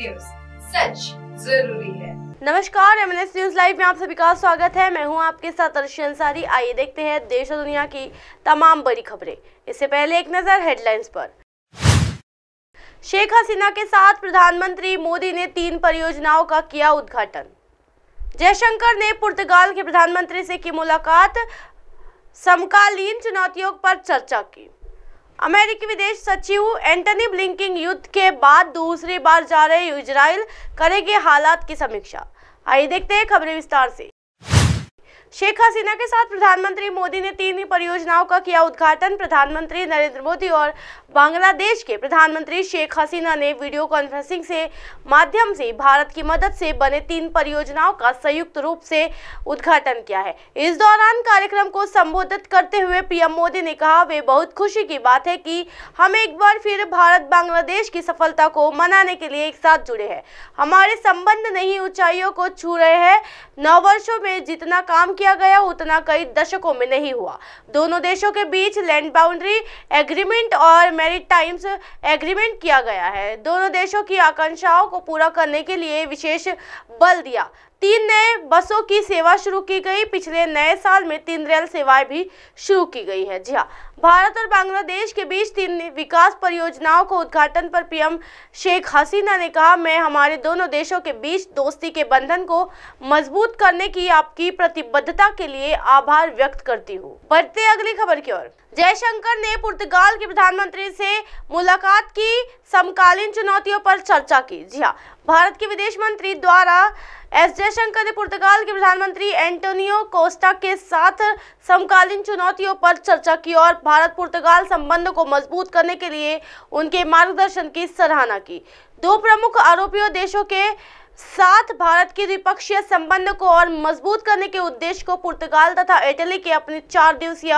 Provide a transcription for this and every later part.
news सच जरूरी है नमस्कार एम न्यूज लाइव में आप सभी का स्वागत है मैं हूं आपके साथ अर्शी अंसारी आइए देखते हैं देश और दुनिया की तमाम बड़ी खबरें इससे पहले एक नजर हेडलाइंस पर शेख हसीना के साथ प्रधानमंत्री मोदी ने तीन परियोजनाओं का किया उद्घाटन जयशंकर ने पुर्तगाल के प्रधानमंत्री से की मुलाकात समकालीन चुनौतियों पर चर्चा की अमेरिकी विदेश सचिव एंटनी ब्लिंकिंग युद्ध के बाद दूसरी बार जा रहे इजराइल करेंगे हालात की समीक्षा आइए देखते हैं खबरें विस्तार से शेख हसीना के साथ प्रधानमंत्री मोदी ने तीन ही परियोजनाओं का किया उद्घाटन प्रधानमंत्री नरेंद्र मोदी और बांग्लादेश के प्रधानमंत्री शेख हसीना ने वीडियो कॉन्फ्रेंसिंग से माध्यम से भारत की मदद से बने तीन परियोजनाओं का संयुक्त रूप से उद्घाटन किया है इस दौरान कार्यक्रम को संबोधित करते हुए पीएम मोदी ने कहा वे बहुत खुशी की बात है कि हम एक बार फिर भारत बांग्लादेश की सफलता को मनाने के लिए एक साथ जुड़े हैं हमारे संबंध नहीं ऊंचाइयों को छू रहे हैं नौ वर्षों में जितना काम किया गया उतना कई दशकों में नहीं हुआ दोनों देशों के बीच लैंड बाउंड्री एग्रीमेंट और टाइम्स एग्रीमेंट किया गया है दोनों देशों की आकांक्षाओं को पूरा करने के लिए विशेष बल दिया तीन नए बसों की सेवा शुरू की गई पिछले नए साल में तीन रेल सेवाएं भी शुरू की गई हैं जी हाँ भारत और बांग्लादेश के बीच तीन विकास परियोजनाओं को उद्घाटन पर पीएम शेख हसीना ने कहा मैं हमारे दोनों देशों के बीच दोस्ती के बंधन को मजबूत करने की आपकी प्रतिबद्धता के लिए आभार व्यक्त करती हूँ बढ़ते अगली खबर की ओर जयशंकर ने पुर्तगाल के प्रधानमंत्री से मुलाकात की समकालीन चुनौतियों पर चर्चा की जी हाँ भारत के विदेश मंत्री द्वारा एस जयशंकर ने पुर्तगाल के प्रधानमंत्री एंटोनियो कोस्टा के साथ समकालीन चुनौतियों पर चर्चा की और भारत पुर्तगाल संबंध को मजबूत करने के लिए उनके मार्गदर्शन की सराहना की दो प्रमुख आरोपियों देशों के साथ भारत के द्विपक्षीय संबंध को और मजबूत करने के उद्देश्य को पुर्तगाल तथा इटली के अपनी चार दिवसीय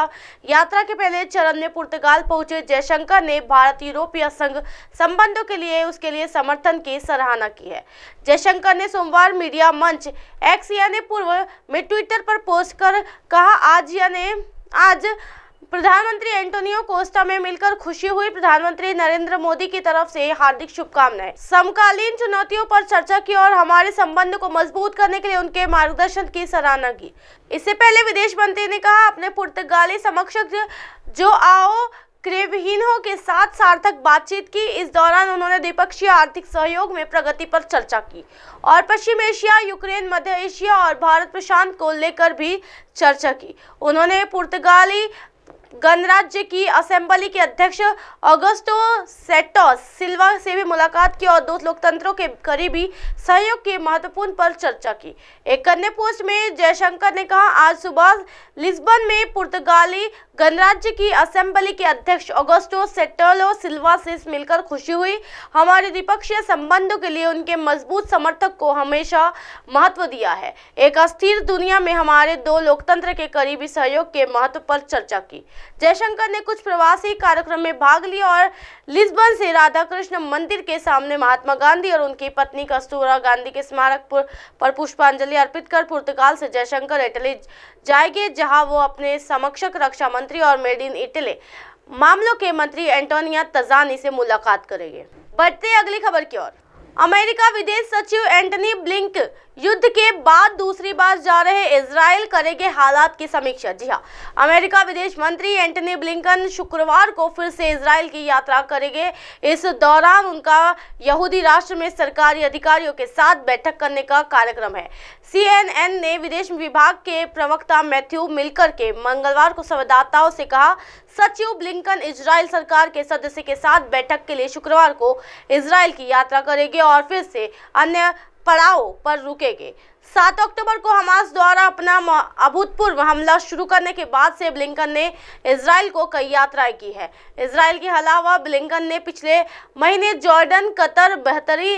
यात्रा के पहले चरण में पुर्तगाल पहुंचे जयशंकर ने भारत यूरोपीय संघ संबंधों के लिए उसके लिए समर्थन की सराहना की है जयशंकर ने सोमवार मीडिया मंच एक्सिया ने पूर्व में ट्विटर पर पोस्ट कर कहा आज ने आज प्रधानमंत्री एंटोनियो कोस्टा में मिलकर खुशी हुई प्रधानमंत्री नरेंद्र मोदी की तरफ से हार्दिक शुभकामनाएं समकालीन चुनौतियों पर चर्चा की और हमारे संबंध को मजबूत करने के लिए उनके मार्गदर्शन की सराहना की इससे पहले विदेश मंत्री ने कहा अपने पुर्तगाली समक्ष जो आओ क्रेवहीनों के साथ सार्थक बातचीत की इस दौरान उन्होंने द्विपक्षीय आर्थिक सहयोग में प्रगति पर चर्चा की और पश्चिम एशिया यूक्रेन मध्य एशिया और भारत प्रशांत को लेकर भी चर्चा की उन्होंने पुर्तगाली गणराज्य की असेंबली के अध्यक्ष ऑगस्टो सेटोस सिल्वा से भी मुलाकात की और दो लोकतंत्रों के करीबी सहयोग के महत्वपूर्ण पर चर्चा की एक अन्य पोस्ट में जयशंकर ने कहा आज सुबह लिस्बन में पुर्तगाली गणराज्य की असेंबली के अध्यक्ष ऑगस्टो सेटोलो सिल्वा से मिलकर खुशी हुई हमारे द्विपक्षीय संबंधों के लिए उनके मजबूत समर्थक को हमेशा महत्व दिया है एक अस्थिर दुनिया में हमारे दो लोकतंत्र के करीबी सहयोग के महत्व पर चर्चा की जयशंकर ने कुछ प्रवासी कार्यक्रम में भाग लिया और लिस्बन से राधा कृष्ण मंदिर के सामने महात्मा गांधी और उनकी पत्नी कस्तूरा गांधी के स्मारक पर पुष्पांजलि अर्पित कर पुर्तगाल से जयशंकर इटली जाएंगे जहां वो अपने समक्षक रक्षा मंत्री और मेड इन इटली मामलों के मंत्री एंटोनिया तजानी से मुलाकात करेंगे बढ़ते अगली खबर की ओर अमेरिका विदेश सचिव एंटनी ब्लिंक युद्ध के बाद दूसरी बार जा रहे इसराइल करेंगे हालात की समीक्षा जी हाँ अमेरिका विदेश मंत्री एंटनी ब्लिंकन शुक्रवार को फिर से इसराइल की यात्रा करेंगे इस दौरान उनका यहूदी राष्ट्र में सरकारी अधिकारियों के साथ बैठक करने का कार्यक्रम है सीएनएन ने विदेश विभाग के प्रवक्ता मैथ्यू मिलकर के मंगलवार को संवाददाताओं से कहा सचिव ब्लिंकन इसराइल सरकार के सदस्य के साथ बैठक के लिए शुक्रवार को इसराइल की यात्रा करेंगे और फिर से अन्य पड़ाव पर रुकेंगे सात अक्टूबर को हमास द्वारा अपना अभूतपूर्व हमला शुरू करने के बाद से ब्लिंकन ने इसराइल को कई यात्राएं की है इसराइल के अलावा ब्लिंकन ने पिछले महीने जॉर्डन कतर बेहतरी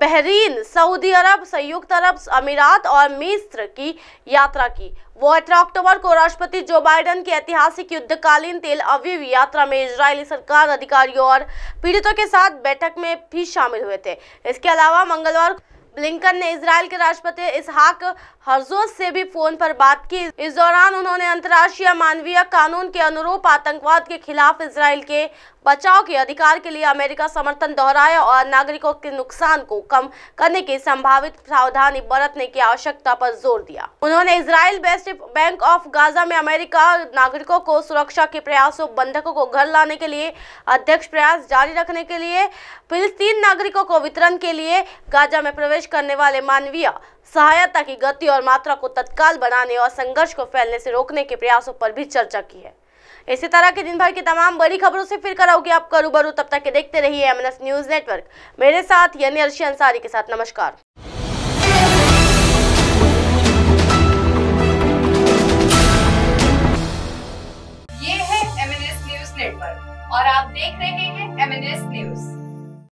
बहरीन सऊदी अरब संयुक्त अरब अमीरात और मिस्र की यात्रा की वो अठारह अक्टूबर को राष्ट्रपति जो बाइडन की ऐतिहासिक युद्धकालीन तेल अवीव यात्रा में इजरायली सरकार अधिकारियों और पीड़ितों के साथ बैठक में भी शामिल हुए थे इसके अलावा मंगलवार ब्लिंकन ने इसराइल के राष्ट्रपति इसहाक हरजोस से भी फोन पर बात की इस दौरान उन्होंने अंतर्राष्ट्रीय मानवीय कानून के अनुरूप आतंकवाद के खिलाफ इसराइल के बचाव के अधिकार के लिए अमेरिका समर्थन दोहराया और नागरिकों के नुकसान को कम करने की संभावित सावधानी बरतने की आवश्यकता पर जोर दिया उन्होंने Israel West Bank of Gaza में अमेरिका नागरिकों को सुरक्षा के प्रयासों बंधकों को घर लाने के लिए अध्यक्ष प्रयास जारी रखने के लिए फिलिस्तीन नागरिकों को वितरण के लिए गाजा में प्रवेश करने वाले मानवीय सहायता की गति और मात्रा को तत्काल बनाने और संघर्ष को फैलने से रोकने के प्रयासों पर भी चर्चा की है इसी तरह की दिन भर की तमाम बड़ी खबरों से फिर कराओगे आपका रूबरू तब तक के देखते रहिए एम न्यूज नेटवर्क मेरे साथ यानी अर्शी अंसारी के साथ नमस्कार